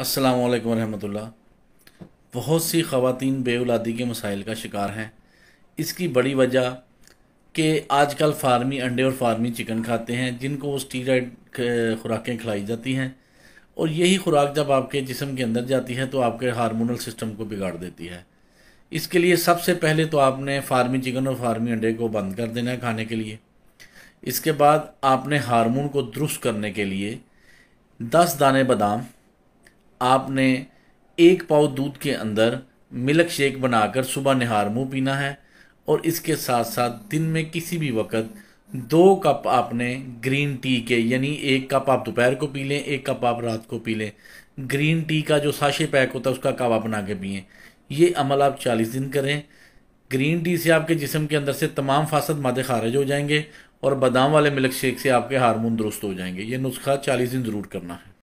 अस्सलाम वालेकुम रहमतुल्लाह बहुत सी ख़वातीन बेउलादी के मसाइल का शिकार हैं इसकी बड़ी वजह के आज कल फार्मी अंडे और फार्मी चिकन खाते हैं जिनको स्टीराइड खुराकें खिलाई जाती हैं और यही खुराक जब आपके जिसम के अंदर जाती है तो आपके हार्मोनल सिस्टम को बिगाड़ देती है इसके लिए सबसे पहले तो आपने फार्मी चिकन और फार्मी अंडे को बंद कर देना है खाने के लिए इसके बाद आपने हार्मोन को दुरुस्त करने के लिए दस दाने बादाम आपने एक पाव दूध के अंदर मिल्क शेक बनाकर सुबह निहार मुँह पीना है और इसके साथ साथ दिन में किसी भी वक्त दो कप आपने ग्रीन टी के यानी एक कप आप दोपहर को पी लें एक कप आप रात को पी लें ग्रीन टी का जो साशे पैक होता है उसका कप आप बना के पिए ये अमल आप चालीस दिन करें ग्रीन टी से आपके जिसम के अंदर से तमाम फासद मादे खारिज हो जाएंगे और बादाम वाले मिल्क शेक से आपके हारमोन दुरुस्त हो जाएंगे ये नुस्खा चालीस दिन ज़रूर करना है